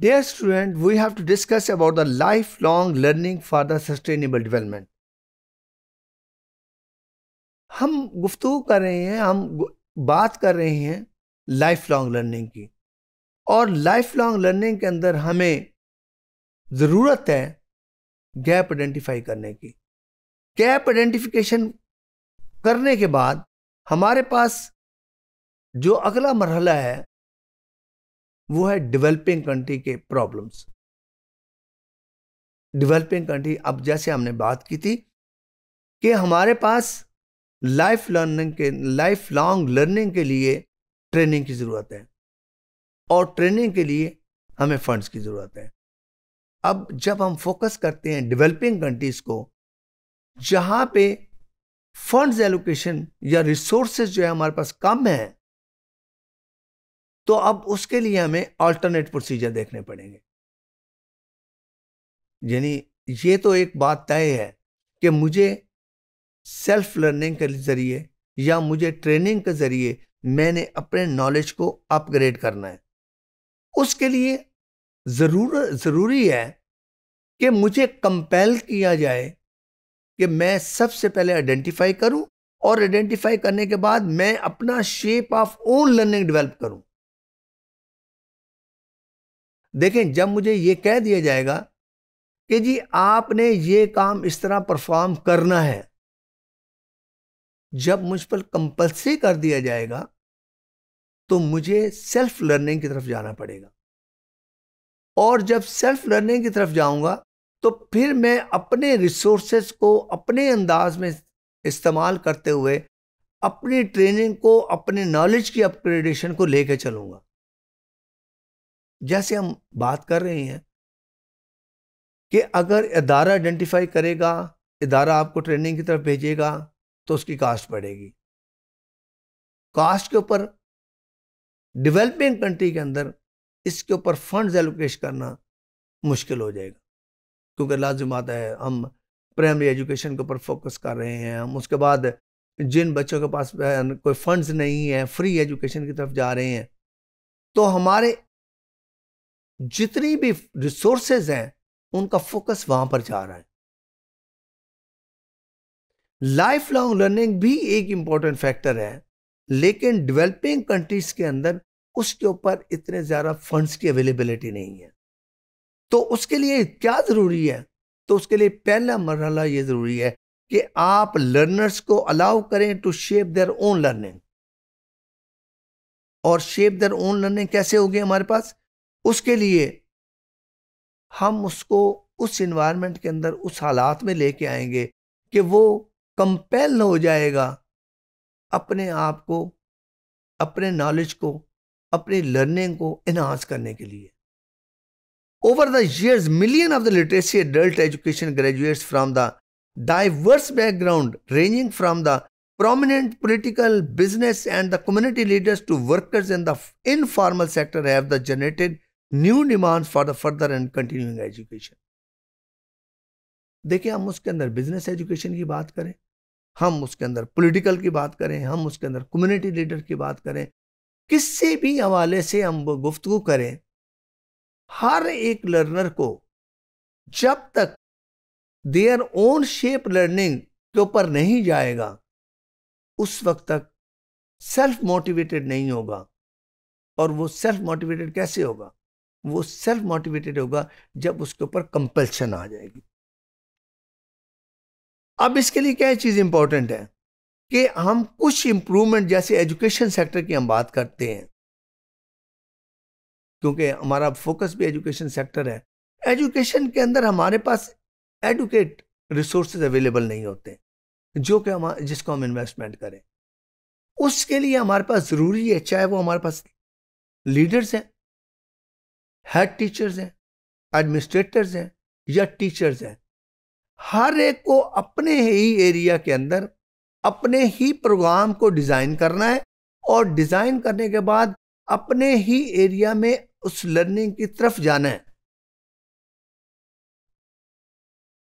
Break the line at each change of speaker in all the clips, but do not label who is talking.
Dear student, we have to discuss about the lifelong learning for the sustainable development. हम गुफ्तु कर रहे हैं हम बात कर रहे हैं लाइफ लॉन्ग लर्निंग की और लाइफ लॉन्ग लर्निंग के अंदर हमें ज़रूरत है गैप आइडेंटिफाई करने की गैप आइडेंटिफिकेशन करने के बाद हमारे पास जो अगला मरहला है वो है डेवलपिंग कंट्री के प्रॉब्लम्स डेवलपिंग कंट्री अब जैसे हमने बात की थी कि हमारे पास लाइफ लर्निंग के लाइफ लॉन्ग लर्निंग के लिए ट्रेनिंग की ज़रूरत है और ट्रेनिंग के लिए हमें फंड्स की ज़रूरत है अब जब हम फोकस करते हैं डेवलपिंग कंट्रीज़ को जहाँ पे फंड्स एलोकेशन या रिसोर्सेज जो है हमारे पास कम हैं तो अब उसके लिए हमें अल्टरनेट प्रोसीजर देखने पड़ेंगे यानी ये तो एक बात तय है कि मुझे सेल्फ लर्निंग के ज़रिए या मुझे ट्रेनिंग के ज़रिए मैंने अपने नॉलेज को अपग्रेड करना है उसके लिए ज़रूर ज़रूरी है कि मुझे कंपेल किया जाए कि मैं सबसे पहले आइडेंटिफाई करूं और आइडेंटिफाई करने के बाद मैं अपना shape of own learning develop करूं देखें जब मुझे ये कह दिया जाएगा कि जी आपने ये काम इस तरह परफॉर्म करना है जब मुझ पर कंपल्सरी कर दिया जाएगा तो मुझे सेल्फ लर्निंग की तरफ जाना पड़ेगा और जब सेल्फ लर्निंग की तरफ जाऊंगा तो फिर मैं अपने रिसोर्सेस को अपने अंदाज में इस्तेमाल करते हुए अपनी ट्रेनिंग को अपने नॉलेज की अपग्रेडेशन को लेकर चलूंगा जैसे हम बात कर रहे हैं कि अगर इदारा आइडेंटिफाई करेगा इदारा आपको ट्रेनिंग की तरफ भेजेगा तो उसकी कास्ट बढ़ेगी कास्ट के ऊपर डेवलपिंग कंट्री के अंदर इसके ऊपर फंड्स एलोकेश करना मुश्किल हो जाएगा क्योंकि लाजिम आता है हम प्राइमरी एजुकेशन के ऊपर फोकस कर रहे हैं हम उसके बाद जिन बच्चों के पास कोई फंड्स नहीं है फ्री एजुकेशन की तरफ जा रहे हैं तो हमारे जितनी भी रिसोर्सेज हैं उनका फोकस वहां पर जा रहा है लाइफ लॉन्ग लर्निंग भी एक इंपॉर्टेंट फैक्टर है लेकिन डेवलपिंग कंट्रीज के अंदर उसके ऊपर इतने ज़्यादा फंड्स की अवेलेबिलिटी नहीं है तो उसके लिए क्या ज़रूरी है तो उसके लिए पहला मरहला ये ज़रूरी है कि आप लर्नर्स को अलाउ करें to shape their own learning और शेप देयर ओन लर्निंग कैसे होगी हमारे पास उसके लिए हम उसको उस इन्वायरमेंट के अंदर उस हालात में लेके आएंगे कि वो कंपेल हो जाएगा अपने आप को अपने नॉलेज को अपनी लर्निंग को इन्हांस करने के लिए over the years million of the literacy adult education graduates from the diverse background ranging from the prominent political business and the community leaders to workers in the informal sector have the generated new demands for the further and continuing education देखिए हम उसके अंदर business education की बात करें हम उसके अंदर पॉलिटिकल की बात करें हम उसके अंदर कम्युनिटी लीडर की बात करें किसी भी हवाले से हम गुफ्तु करें हर एक लर्नर को जब तक देयर ओन शेप लर्निंग के ऊपर नहीं जाएगा उस वक्त तक सेल्फ मोटिवेटेड नहीं होगा और वो सेल्फ मोटिवेटेड कैसे होगा वो सेल्फ मोटिवेटेड होगा जब उसके ऊपर कंपल्शन आ जाएगी अब इसके लिए क्या चीज़ इंपॉर्टेंट है कि हम कुछ इंप्रूवमेंट जैसे एजुकेशन सेक्टर की हम बात करते हैं क्योंकि हमारा फोकस भी एजुकेशन सेक्टर है एजुकेशन के अंदर हमारे पास एडुकेट रिसोर्सेज अवेलेबल नहीं होते जो कि हम जिसको हम इन्वेस्टमेंट करें उसके लिए हमारे पास ज़रूरी है चाहे वो हमारे पास लीडर्स हैं हेड टीचर्स हैं एडमिनिस्ट्रेटर्स हैं या टीचर्स हैं हर एक को अपने ही एरिया के अंदर अपने ही प्रोग्राम को डिज़ाइन करना है और डिज़ाइन करने के बाद अपने ही एरिया में उस लर्निंग की तरफ जाना है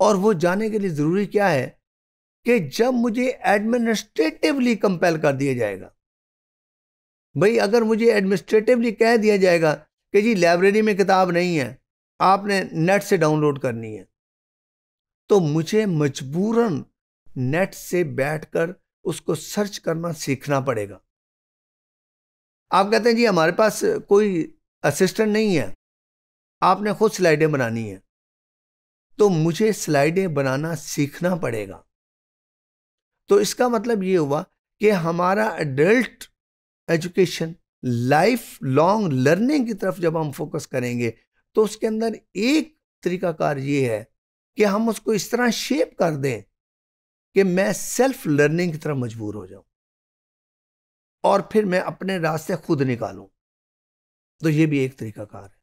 और वो जाने के लिए ज़रूरी क्या है कि जब मुझे एडमिनिस्ट्रेटिवली कंपेल कर दिया जाएगा भाई अगर मुझे एडमिनिस्ट्रेटिवली कह दिया जाएगा कि जी लाइब्रेरी में किताब नहीं है आपने नेट से डाउनलोड करनी है तो मुझे मजबूरन नेट से बैठकर उसको सर्च करना सीखना पड़ेगा आप कहते हैं जी हमारे पास कोई असिस्टेंट नहीं है आपने खुद स्लाइडें बनानी है तो मुझे स्लाइडें बनाना सीखना पड़ेगा तो इसका मतलब ये हुआ कि हमारा adult education life long learning की तरफ जब हम फोकस करेंगे तो उसके अंदर एक तरीकाकार ये है कि हम उसको इस तरह शेप कर दें कि मैं सेल्फ लर्निंग की तरफ मजबूर हो जाऊं और फिर मैं अपने रास्ते खुद निकालूं तो ये भी एक तरीकाकार है